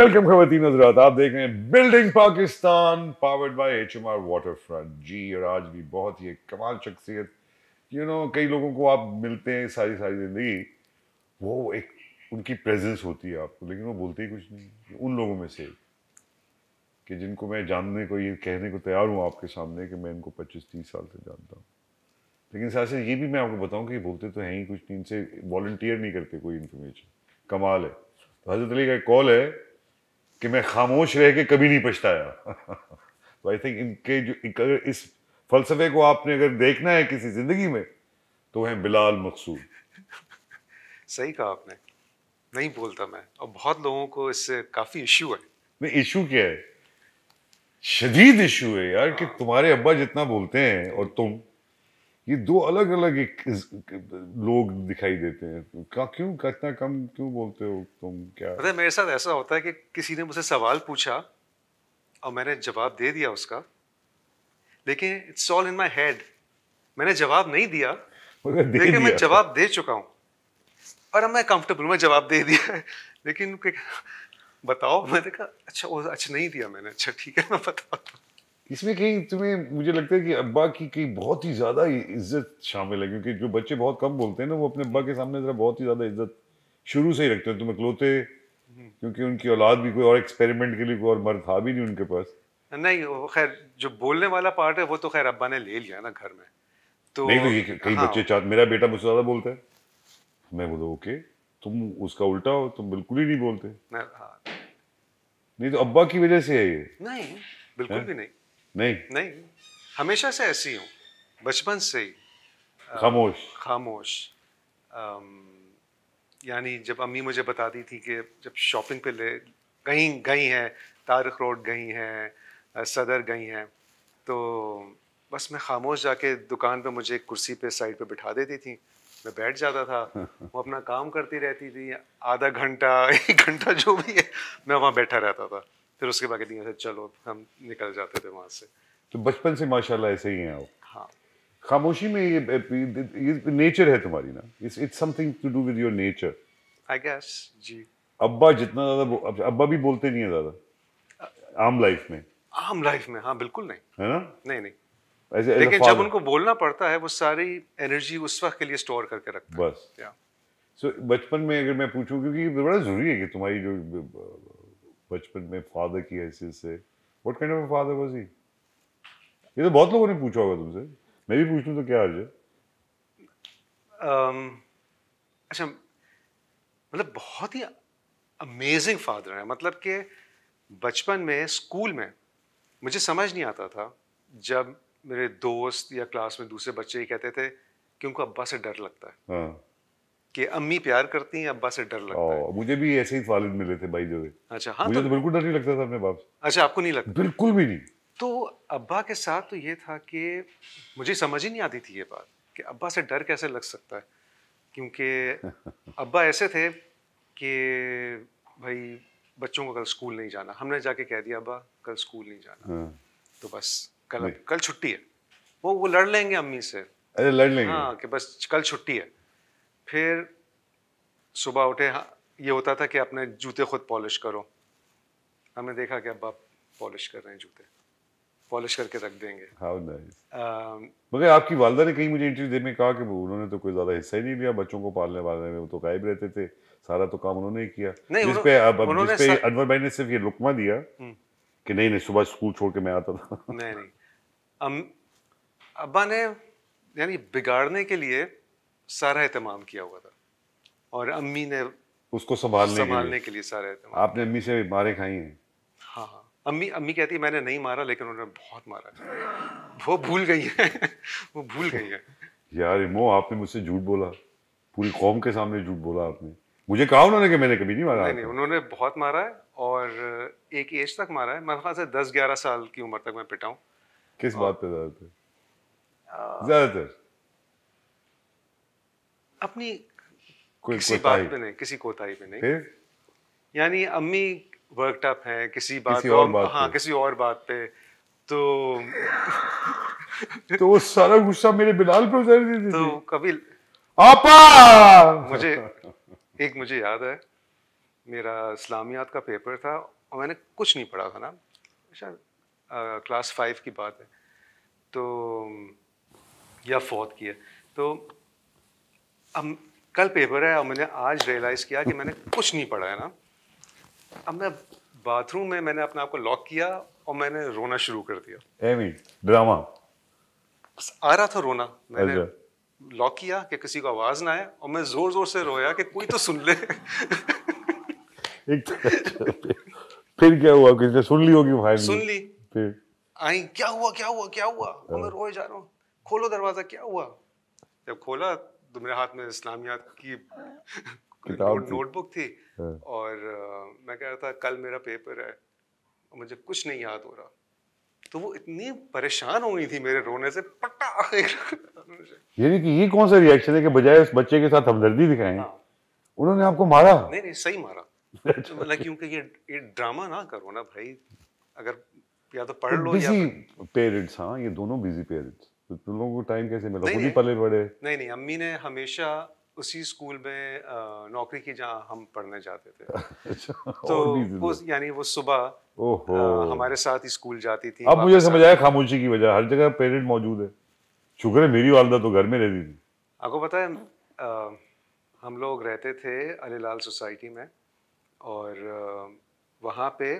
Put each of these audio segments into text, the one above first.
Welcome खवती नजरात आप देख रहे हैं building Pakistan powered by H M R waterfront जी और आज भी बहुत ही कमाल शख्सियत यू नो कई लोगों को आप मिलते हैं सारी सारी ज़िंदगी वो एक उनकी प्रेजेंस होती है आपको लेकिन वो बोलते ही कुछ नहीं उन लोगों में से कि जिनको मैं जानने को ये कहने को तैयार हूँ आपके सामने कि मैं इनको पच्चीस तीस साल से जानता हूँ लेकिन साथ ये भी मैं आपको बताऊँ कि बोलते तो हैं ही कुछ नहीं इनसे वॉल्टियर नहीं करते कोई इन्फॉर्मेशन कमाल है तो हजरत अली का एक कॉल है कि मैं खामोश रह के कभी नहीं पछताया तो आई थिंक इनके जो अगर इस फलसफे को आपने अगर देखना है किसी ज़िंदगी में तो है बिलाल मकसूद सही कहा आपने नहीं बोलता मैं और बहुत लोगों को इससे काफ़ी इशू है नहीं इशू क्या है शदीद इशू है यार कि हाँ। तुम्हारे अब्बा जितना बोलते हैं और तुम ये दो अलग अलग एक लोग दिखाई देते हैं का क्यों इतना कम क्यों बोलते हो तुम क्या अरे मेरे साथ ऐसा होता है कि किसी ने मुझसे सवाल पूछा और मैंने जवाब दे दिया उसका लेकिन it's all in my head मैंने जवाब नहीं दिया मगर दे लेकिन मैं जवाब दे चुका हूँ और अब मैं कंफर्टेबल मैं जवाब दे दिया है लेकिन बताओ मैंने कहा अच्छा अच्छा नहीं दिया मैंने अच्छा ठीक है मैं बताता हूँ इसमें कहीं तुम्हें मुझे लगता है कि अब्बा की कहीं बहुत ही ज़्यादा इज्जत शामिल है क्योंकि जो बच्चे बहुत कम बोलते हैं ना वो अपने अब्बा के सामने ज़रा बहुत ही ज़्यादा इज्जत शुरू से ही रखते हैं तुम्हें क्लोते क्योंकि उनकी औलाद भी कोई और एक्सपेरिमेंट के लिए कोई और मर्द था भी नहीं उनके पास नहीं वो खैर जो बोलने वाला पार्ट है वो तो खैर अब्बा ने ले लिया ना घर में तो नहीं तो ये कई हाँ। बच्चे चाहते मेरा बेटा मुझसे ज़्यादा बोलता है मैं बोलो ओके तुम उसका उल्टा हो तुम बिल्कुल ही नहीं बोलते हाँ। नहीं तो अब्बा की वजह से है ये नहीं बिल्कुल भी नहीं नहीं नहीं हमेशा से ऐसी हूँ बचपन से ही खामोश खामोश यानी जब अम्मी मुझे बताती थी कि जब शॉपिंग पे ले गई गई हैं तारक रोड गई हैं सदर गई हैं तो बस मैं खामोश जाके दुकान पे मुझे एक कुर्सी पे साइड पे बिठा देती थी मैं बैठ जाता था वो अपना काम करती रहती थी आधा घंटा एक घंटा जो भी है मैं वहाँ बैठा रहता था फिर उसके बाद कहती है अच्छा, चलो हम निकल जाते थे वहाँ से तो बचपन से माशाल्लाह ऐसे ही हैं आप हाँ खामोशी में ये, नेचर है तुम्हारी ना it's it's something to do with your nature I guess जी अब्बा जितना ज़्यादा अब्बा भी बोलते नहीं है ज़्यादा आम लाइफ में आम लाइफ में हाँ बिल्कुल नहीं है ना नहीं नहीं as a, as लेकिन जब उनको बोलना पड़ता है वो सारी एनर्जी उस वक्त के लिए स्टोर करके रखते बस सो so, बचपन में अगर मैं पूछूं क्योंकि बड़ा ज़रूरी है कि तुम्हारी जो बचपन में फादर की हैसियत से what kind of father was he ये तो बहुत लोगों ने पूछा होगा तुमसे मैं भी पूछ लूँ तो क्या अर्ज um, अच्छा मतलब बहुत ही अमेजिंग फादर है मतलब कि बचपन में स्कूल में मुझे समझ नहीं आता था जब मेरे दोस्त या क्लास में दूसरे बच्चे ही कहते थे कि उनको अब्बा से डर लगता है हाँ. कि अम्मी प्यार करती हैं अब्बा से डर लगता है मुझे भी ऐसे ही वालिद मिले थे भाई जो अच्छा हाँ मुझे तो, तो बिल्कुल डर नहीं लगता था अपने बाप से अच्छा आपको नहीं लगता बिल्कुल भी नहीं तो अब्बा के साथ तो ये था कि मुझे समझ ही नहीं आती थी ये बात कि अब्बा से डर कैसे लग सकता है क्योंकि अब्बा ऐसे थे कि भाई बच्चों को कल स्कूल नहीं जाना हमने जाके कह दिया अब्बा कल स्कूल नहीं जाना हाँ। तो बस कल कल छुट्टी है वो वो लड़ लेंगे अम्मी से अरे लड़ लेंगे हाँ कि बस कल छुट्टी है फिर सुबह उठे हाँ, ये होता था कि अपने जूते खुद पॉलिश करो हमने देखा कि अब आप पॉलिश कर रहे हैं जूते पॉलिश करके रख देंगे nice. मगर आपकी वालदा ने कहीं मुझे इंटरव्यू देने में कहा कि उन्होंने तो कोई ज़्यादा हिस्सा ही नहीं लिया बच्चों को पालने वाले में वो तो गायब रहते थे सारा तो काम उन्होंने ही किया नहीं, जिस पे अब जिस पे सर... अनवर भाई ने सिर्फ ये लुकमा दिया हम्म। कि नहीं नहीं सुबह स्कूल छोड़ के मैं आता था नहीं नहीं अम, अब्बा ने यानी बिगाड़ने के लिए सारा एहतमाम किया हुआ था और अम्मी ने उसको संभालने संभालने के, के लिए सारा एहतमाम आपने अम्मी से मारे खाई हैं हाँ, हाँ अम्मी अम्मी कहती है मैंने नहीं मारा लेकिन उन्होंने बहुत मारा वो भूल गई है वो भूल गई है यार मो आपने मुझसे झूठ बोला पूरी कौम के सामने झूठ बोला आपने मुझे कहा उन्होंने कि मैंने कभी नहीं मारा नहीं नहीं उन्होंने बहुत मारा है और एक एज तक मारा है मेरे ख्याल से दस ग्यारह साल की उम्र तक मैं पिटाऊँ किस बात पे ज़्यादातर ज़्यादातर अपनी कोई किसी बात पे नहीं किसी कोताही पे नहीं यानी अम्मी वर्कड अप है किसी बात किसी और, और बात हाँ किसी और बात पे तो तो वो सारा गुस्सा मेरे बिलाल पे उतर उतार थी तो कभी आपा मुझे एक मुझे याद है मेरा इस्लामियात का पेपर था और मैंने कुछ नहीं पढ़ा था ना शायद क्लास फाइव की बात है तो या फोर्थ की है तो अब कल पेपर है और मैंने आज रियलाइज़ किया कि मैंने कुछ नहीं पढ़ा है ना अब मैं बाथरूम में मैंने अपने आप को लॉक किया और मैंने रोना शुरू कर दिया ड्रामा आ रहा था रोना मैंने लॉक अच्छा। किया कि किसी को आवाज़ ना आए और मैं ज़ोर ज़ोर से रोया कि कोई तो सुन ले फिर क्या हुआ किसी ने सुन ली होगी भाई सुन ली फिर आई क्या हुआ क्या हुआ क्या हुआ मैं हाँ। रोए जा रहा हूँ खोलो दरवाज़ा क्या हुआ जब खोला तो मेरे हाथ में इस्लामियात की नोटबुक थी हाँ। और मैं कह रहा था कल मेरा पेपर है मुझे कुछ नहीं याद हो रहा तो वो इतनी परेशान हो गई थी मेरे रोने से पट्टा यानी कि ये कौन सा रिएक्शन है कि बजाय उस बच्चे के साथ हमदर्दी दिखाएं हाँ। उन्होंने आपको मारा नहीं नहीं सही मारा अच्छा। मतलब क्योंकि ये ये ड्रामा ना करो ना भाई अगर या तो पढ़ तो लो या पेरेंट्स हाँ ये दोनों बिजी पेरेंट्स तो तुम लोगों को टाइम कैसे मिला खुद ही पले बड़े नहीं नहीं अम्मी ने हमेशा उसी स्कूल में नौकरी की जहाँ हम पढ़ने जाते थे अच्छा, तो वो यानी वो सुबह ओहो हमारे साथ ही स्कूल जाती थी अब मुझे समझ आया खामोशी की वजह हर जगह पेरेंट मौजूद है शुक्र है मेरी वालदा तो घर में रहती थी आपको पता है हम लोग रहते थे अलीलाल सोसाइटी में और वहाँ पे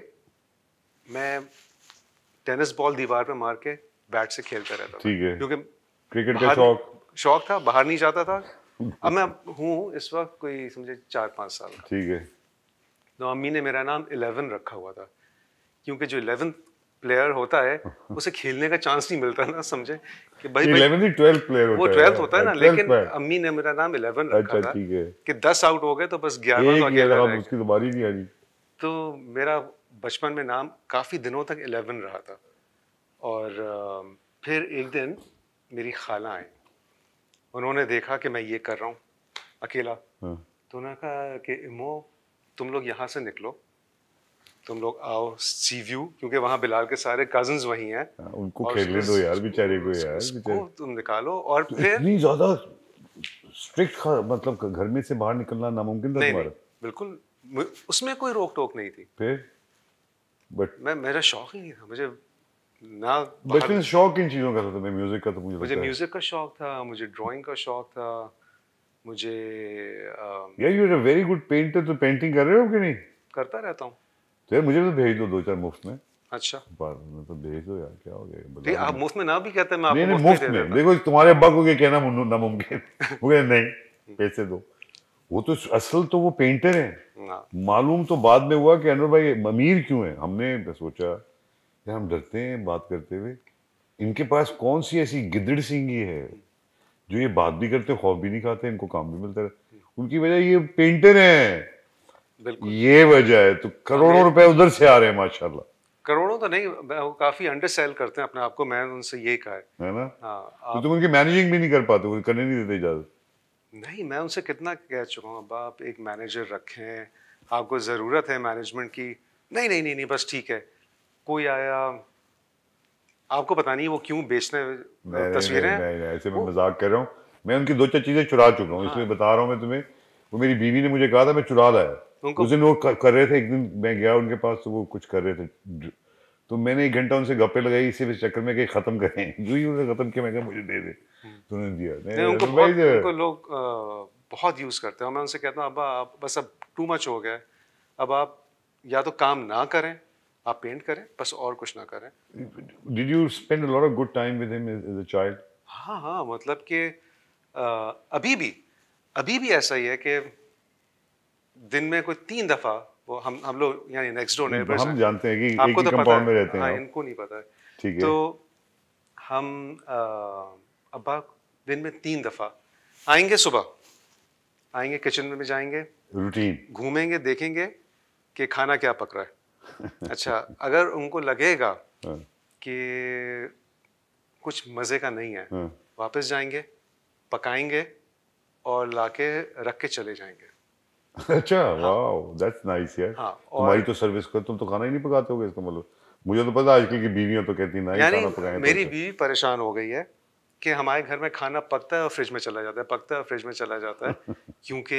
मैं टेनिस बॉल दीवार पे मार के बैट से खेलता रहता था क्योंकि क्रिकेट का शौक शौक था बाहर नहीं जाता था अब मैं हूँ इस वक्त कोई समझे चार पाँच साल ठीक है तो अम्मी ने मेरा नाम इलेवन रखा हुआ था क्योंकि जो इलेवन प्लेयर होता है उसे खेलने का चांस नहीं मिलता ना समझे कि भाई इलेवन ही ट्वेल्थ प्लेयर होता वो ट्वेल्थ होता है ना लेकिन अम्मी ने मेरा नाम इलेवन रखा अच्छा, था कि दस आउट हो गए तो बस ग्यारह तो, तो, तो मेरा बचपन में नाम काफी दिनों तक इलेवन रहा था और फिर एक दिन मेरी खाला आई उन्होंने देखा कि मैं ये कर रहा हूँ अकेला हाँ। तो उन्होंने कहा कि इमो तुम लोग यहाँ से निकलो तुम लोग आओ सी व्यू क्योंकि वहाँ बिलाल के सारे कजन वही हैं हाँ, उनको खेलने दो यार बेचारे को यार उसको तुम निकालो और तो फिर इतनी ज़्यादा स्ट्रिक्ट मतलब घर में से बाहर निकलना नामुमकिन था तुम्हारा बिल्कुल उसमें कोई रोक टोक नहीं थी फिर बट मैं मेरा शौक ही नहीं था मुझे ना बचपन शौक किन चीज़ों का था तुम्हें म्यूज़िक का तो मुझे मुझे म्यूज़िक का शौक था मुझे ड्राइंग का शौक था मुझे यार you are a very good painter तो पेंटिंग कर रहे हो कि नहीं करता रहता हूँ तो यार मुझे तो भेज दो दो चार मुफ्त में अच्छा तो भेज दो यार क्या हो गया आप मुफ्त में ना भी कहते मैं आपको मुफ्त में देखो तुम्हारे अब्बा को कहना नामुमकिन नहीं पैसे दो वो तो असल तो वो पेंटर है मालूम तो बाद में हुआ कि अनुर भाई अमीर क्यों है हमने सोचा हैं हम डरते हैं बात करते हुए इनके पास कौन सी ऐसी गिदड़ सिंगी है जो ये बात भी करते खौफ भी नहीं खाते इनको काम भी मिलता है उनकी वजह ये पेंटर है ये वजह है तो करोड़ों रुपए उधर से आ रहे हैं माशाल्लाह करोड़ों तो नहीं वो काफी अंडर सेल करते हैं अपने आप को मैं उनसे ये कहा है है ना आ, हाँ, तो तुम उनकी मैनेजिंग भी नहीं कर पाते वो करने नहीं देते इजाजत नहीं मैं उनसे कितना कह चुका हूँ अब आप एक मैनेजर रखें आपको ज़रूरत है मैनेजमेंट की नहीं नहीं नहीं नहीं बस ठीक है कोई आया आपको पता नहीं वो क्यों बेचने तस्वीरें ऐसे मैं मजाक कर रहा हूँ मैं उनकी दो चार चीजें चुरा चुका हूँ इसलिए हाँ। बता रहा हूँ मैं तुम्हें वो मेरी बीवी ने मुझे कहा था मैं चुरा लाया उस दिन वो कर रहे थे एक दिन मैं गया उनके पास तो वो कुछ कर रहे थे तो मैंने एक घंटा उनसे गप्पे लगाई इसी इस चक्कर में कि खत्म करें जो ही उन्होंने खत्म किया मैं कहा मुझे दे दे हम्म। तो उन्होंने दिया उनको बहुत, उनको लोग बहुत यूज़ करते हैं मैं उनसे कहता हूँ अब आप बस अब टू मच हो गया अब आप या तो काम ना करें आप पेंट करें बस और कुछ ना करें did you spend a lot of good time with him as a child हाँ हाँ मतलब कि अभी भी अभी भी ऐसा ही है कि दिन में कोई तीन दफ़ा वो हम हम लोग यानी नेक्स्ट डोर नेबर्स हम जानते हैं कि आपको तो पता में रहते हैं हाँ, इनको नहीं पता है ठीक है तो हम आ, अब्बा दिन में तीन दफ़ा आएंगे सुबह आएंगे किचन में जाएंगे रूटीन घूमेंगे देखेंगे कि खाना क्या पक रहा है अच्छा अगर उनको लगेगा हाँ। कि कुछ मज़े का नहीं है हाँ। वापस जाएंगे पकाएंगे और लाके रख के चले जाएंगे अच्छा हाँ। वाओ दैट्स नाइस यार तुम्हारी तो सर्विस कर तुम तो खाना ही नहीं पकाते होगे इसका मतलब मुझे तो पता आजकल की बीवियां तो कहती ना यानी तो मेरी तो बीवी परेशान हो गई है कि हमारे घर में खाना पकता है और फ्रिज में चला जाता है पकता है और फ्रिज में चला जाता है क्योंकि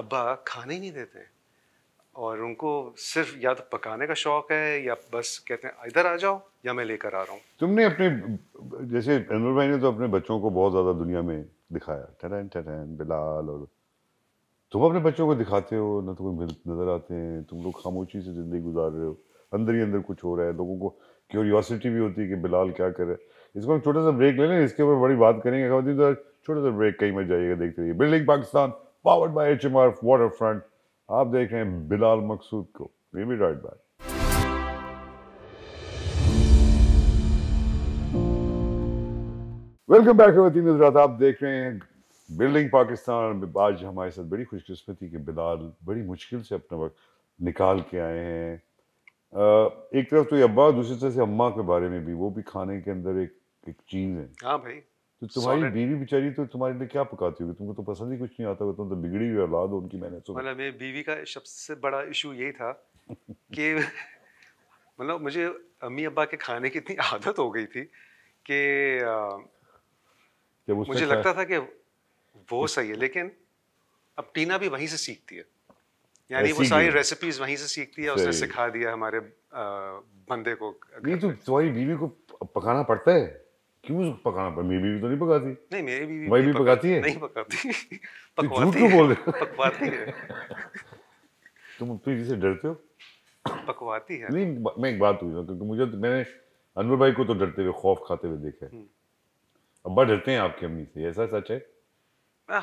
अब्बा खाने ही नहीं देते और उनको सिर्फ या तो पकाने का शौक है या बस कहते हैं इधर आ जाओ या मैं लेकर आ रहा हूँ तुमने अपने जैसे अनवर भाई ने तो अपने बच्चों को बहुत ज़्यादा दुनिया में दिखाया टरन टरन बिलाल और तुम अपने बच्चों को दिखाते हो ना तो कोई नज़र आते हैं तुम लोग खामोशी से ज़िंदगी गुजार रहे हो अंदर ही अंदर कुछ हो रहा है लोगों को क्यूरियोसिटी भी होती है कि बिलाल क्या करे इसको हम छोटा सा ब्रेक ले लें इसके ऊपर बड़ी बात करेंगे तो छोटा सा ब्रेक कहीं मत जाइएगा देखते रहिए building Pakistan powered by H M R waterfront आप देख रहे हैं बिलाल मकसूद को we be right back welcome back वतीन हजरात आप देख रहे हैं बिल्डिंग पाकिस्तान आज हमारे साथ बड़ी खुशकिस्मती कि बिलाल बड़ी मुश्किल से अपना वक्त निकाल के आए हैं एक तरफ तो ये अब्बा दूसरी तरफ से अम्मा के बारे में भी वो भी खाने के अंदर एक एक चीज़ है हाँ भाई तो तुम्हारी बीवी बेचारी तो तुम्हारे लिए क्या पकाती होगी तुमको तो पसंद ही कुछ नहीं आता तुम तो बिगड़ी हुई औलाद हो उनकी मैंने मतलब मेरी बीवी का सबसे बड़ा इशू यही था कि मतलब मुझे अम्मी अब्बा के खाने की इतनी आदत हो गई थी कि मुझे लगता था कि वो सही है लेकिन अब टीना भी वहीं से सीखती है यानी वो सारी रेसिपीज वहीं से सीखती है उसने सिखा दिया हमारे बंदे को नहीं तो तुम्हारी बीवी को पकाना पड़ता है क्यों पकाना पड़ा मेरी बीवी तो नहीं पकाती नहीं मेरी बीवी भाई भी पकाती है नहीं पकाती तो झूठ क्यों बोल रहे पकवाती है तुम अपनी बीवी से डरते हो पकवाती है नहीं मैं एक बात पूछ रहा हूँ क्योंकि मुझे तो, मैंने अनवर भाई को तो डरते हुए खौफ खाते हुए देखा है हम्म। अब्बा डरते हैं आपकी अम्मी से ऐसा सच है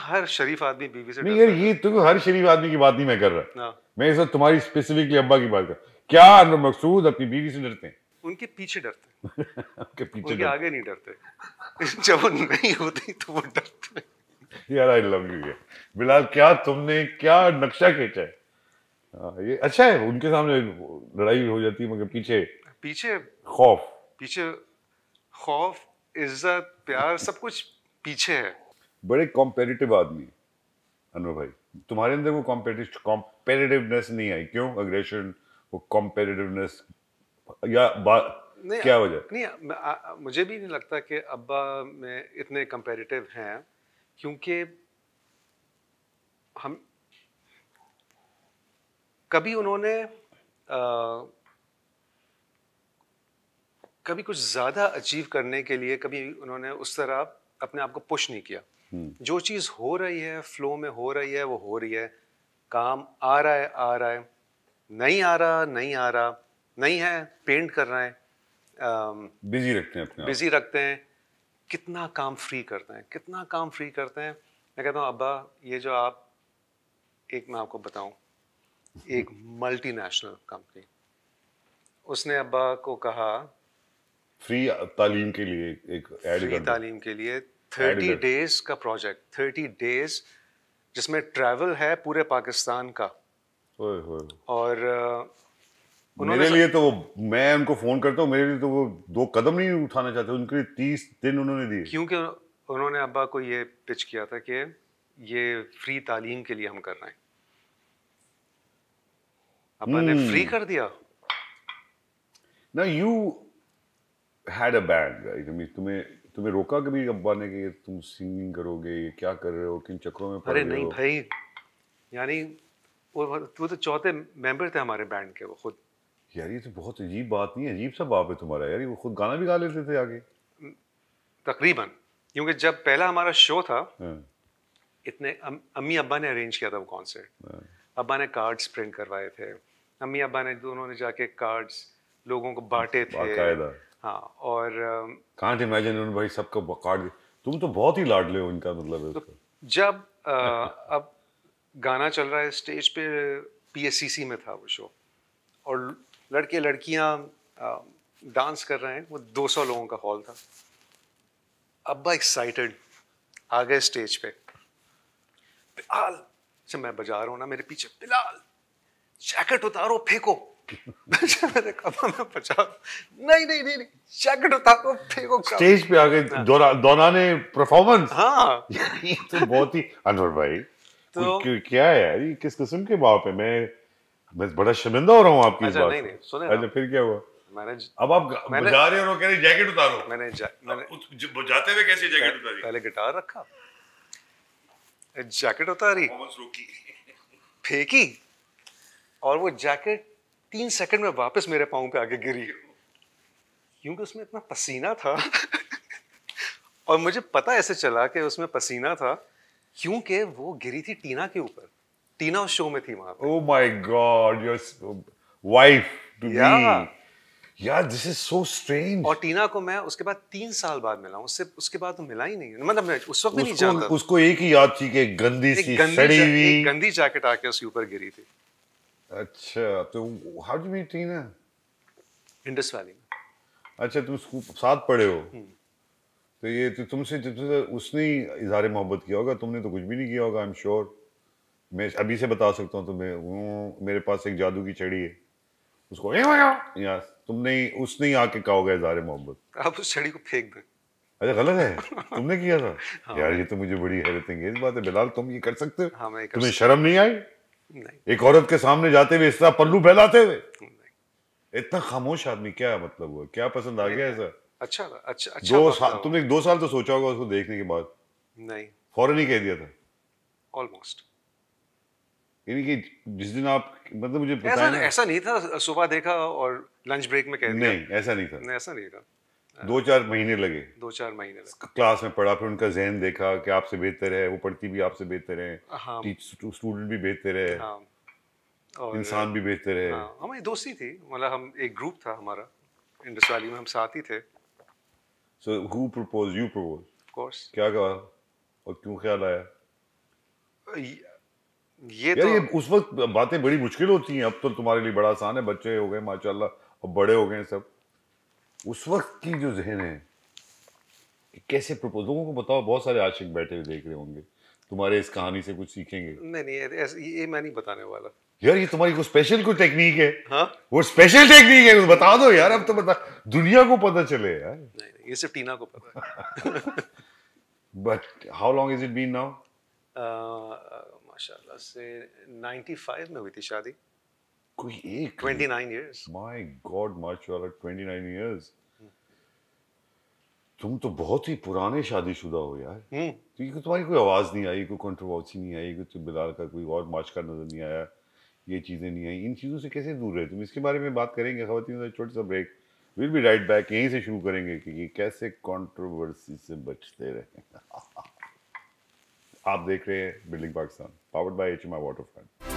हर शरीफ आदमी बीवी से नहीं यार ये तो हर शरीफ आदमी की बात नहीं मैं कर रहा हाँ। मैं ऐसा तुम्हारी स्पेसिफिकली अब्बा की बात कर क्या मकसूद अपनी बीवी से डरते हैं उनके पीछे डरते उनके पीछे उनके आगे नहीं डरते जब वो नहीं होती तो वो डरते यार आई लव यू बिलाल क्या तुमने क्या नक्शा खींचा है हाँ, ये अच्छा है उनके सामने लड़ाई हो जाती है मगर पीछे पीछे खौफ पीछे खौफ इज्जत प्यार सब कुछ पीछे है बड़े कॉम्पेटिटिव आदमी अनु भाई तुम्हारे अंदर वो कॉम्पेटिव कॉम्पेटिटिवनेस नहीं आई क्यों अग्रेशन वो कॉम्पेटिटिवनेस या बात क्या वजह नहीं मुझे भी नहीं लगता कि अब्बा में इतने कंपेरेटिव हैं क्योंकि हम कभी उन्होंने आ, कभी कुछ ज़्यादा अचीव करने के लिए कभी उन्होंने उस तरह अपने आप को पुश नहीं किया हम्म। जो चीज़ हो रही है फ्लो में हो रही है वो हो रही है काम आ रहा है आ रहा है नहीं आ रहा नहीं आ रहा नहीं है पेंट कर रहे हैं बिजी um, रखते हैं अपने बिजी रखते हैं कितना काम फ्री करते हैं कितना काम फ्री करते हैं मैं कहता हूँ अब्बा ये जो आप एक मैं आपको बताऊँ एक मल्टीनेशनल कंपनी उसने अब्बा को कहा फ्री तालीम के लिए एक फ्री तालीम के लिए थर्टी डेज का प्रोजेक्ट थर्टी डेज जिसमें ट्रैवल है पूरे पाकिस्तान का और uh, मेरे लिए तो वो मैं उनको फोन करता हूँ मेरे लिए तो वो दो कदम नहीं उठाना चाहते उनके लिए तीस दिन उन्होंने दिए क्योंकि उन्होंने अब्बा को ये पिच किया था कि ये फ्री तालीम के लिए हम कर रहे हैं अब्बा ने फ्री हम्म। कर दिया ना यू हैड अ बैंड तुम्हें तुम्हें तुम्हें रोका कभी अब्बा ने कि तुम सिंगिंग करोगे ये क्या कर रहे हो किन चक्रों में अरे नहीं भाई यानी वो तो चौथे मेंबर थे हमारे बैंड के वो खुद यार ये तो बहुत अजीब बात नहीं है अजीब सा बाप है तुम्हारा यार वो खुद गाना भी गा लेते थे आगे तकरीबन क्योंकि जब पहला हमारा शो था हाँ। इतने अम, अम्मी अब्बा ने अरेंज किया था वो कॉन्सर्ट हाँ। अब्बा ने कार्ड्स प्रिंट करवाए थे अम्मी अब्बा ने दोनों ने जाके कार्ड्स लोगों को बांटे थे हाँ और कांट इमेजिन उन भाई सबको कार्ड तुम तो बहुत ही लाडले हो इनका मतलब है तो जब आ, अब गाना चल रहा है स्टेज पे पीएससीसी में था वो शो और लड़के लड़कियां डांस कर रहे हैं वो 200 लोगों का हॉल था अब्बा एक्साइटेड आ गए स्टेज पे बिलाल जब अच्छा मैं बजा रहा हूँ ना मेरे पीछे बिलाल जैकेट उतारो फेंको अच्छा, मैंने कहा मैं बचा नहीं नहीं नहीं जैकेट उतारो फेंको स्टेज पे आ गए दोनों ने परफॉर्मेंस हाँ, हाँ। तो बहुत ही अनवर भाई तो क्या है यार ये किस किस्म के बाप है मैं मैं बड़ा शर्मिंदा हो रहा हूँ आपकी अच्छा, नहीं, नहीं, सुने अच्छा फिर क्या हुआ मैंने अब आप मैंने, बजा रहे हो कह रहे जैकेट उतारो मैंने, जा, जाते हुए कैसे जैकेट उतारी पहले गिटार रखा जैकेट उतारी रोकी फेंकी और वो जैकेट तीन सेकंड में वापस मेरे पाँव पे आके गिरी क्योंकि उसमें इतना पसीना था और मुझे पता ऐसे चला कि उसमें पसीना था क्योंकि वो गिरी थी टीना के ऊपर टीना शो में थी वहां oh my god your wife to be यार दिस इज सो स्ट्रेंज और टीना को मैं उसके बाद तीन साल बाद मिला उससे उसके बाद तो मिला ही नहीं मतलब मैं उस वक्त नहीं जानता उसको एक ही याद थी कि गंदी सी सड़ी हुई गंदी जैकेट आके उसके ऊपर गिरी थी अच्छा तो how do meet Tina Indus Valley में अच्छा तुम साथ पढ़े हो हम्म। तो ये तो तुमसे उसने इजहार मोहब्बत किया होगा तुमने तो कुछ भी नहीं किया होगा आई एम श्योर मैं अभी से बता सकता हूँ तुम्हें मेरे पास एक जादू की चड़ी है उसको यार तुमने उसने ही आके कहा होगा इजहार मोहब्बत आप उस छड़ी को फेंक दो अरे गलत है तुमने किया था हाँ, यार ये तो मुझे बड़ी हैरत अंगेज बात है बिलाल तुम ये कर सकते हो हाँ, मैं तुम्हें शर्म नहीं आई नहीं। एक औरत के सामने जाते हुए इस तरह पल्लू फैलाते हुए इतना खामोश आदमी क्या मतलब हुआ क्या पसंद आ गया ऐसा अच्छा अच्छा अच्छा दो साल तुमने दो साल तो सोचा होगा उसको देखने के बाद नहीं फौरन ही कह दिया था ऑलमोस्ट यानी कि जिस दिन आप मतलब मुझे पता ऐसा, ऐसा नहीं था सुबह देखा और लंच ब्रेक में कह दिया नहीं ऐसा नहीं था नहीं ऐसा नहीं था दो चार महीने लगे दो चार महीने लगे क्लास में पढ़ा फिर उनका जहन देखा कि आपसे बेहतर है वो पढ़ती भी आपसे बेहतर है हाँ। स्टूडेंट भी बेहतर है हाँ। इंसान भी बेहतर है हाँ, हमारी दोस्ती थी मतलब हम एक ग्रुप था हमारा इंडस वैली में हम साथ ही थे so who propose you propose of course क्या कहा और क्यों ख्याल आया ये यार तो... ये उस वक्त बातें बड़ी मुश्किल होती हैं अब तो तुम्हारे लिए बड़ा आसान है बच्चे हो गए माशाल्लाह अब बड़े हो गए सब उस वक्त की जो जहन है कैसे प्रपोज लोगों को बताओ बहुत सारे आशिक बैठे हुए देख रहे होंगे तुम्हारे इस कहानी से कुछ सीखेंगे नहीं नहीं ये मैं नहीं बताने वाला यार ये तुम्हारी कोई स्पेशल कोई टेक्निक है हाँ? वो स्पेशल टेक्निक है बता दो यार अब तो बता दुनिया को पता चले यार नहीं, नहीं ये सिर्फ टीना को पता but how long is it been now माशाल्लाह से 95 में हुई थी शादी कोई एक 29 इयर्स माय गॉड माशाल्लाह 29 इयर्स तुम तो बहुत ही पुराने शादीशुदा हो यार हम्म। तो ये तुम्हारी कोई आवाज़ नहीं आई कोई कंट्रोवर्सी नहीं आई कोई बिलाल का कोई और मार्च का नज़र नहीं आया ये चीज़ें नहीं आई इन चीज़ों से कैसे दूर रहे तुम इसके बारे में बात करेंगे खातिन से छोटा सा break will be right back यहीं से शुरू करेंगे कि ये कैसे कंट्रोवर्सी से बचते रहे आप देख रहे हैं building Pakistan powered by H M I water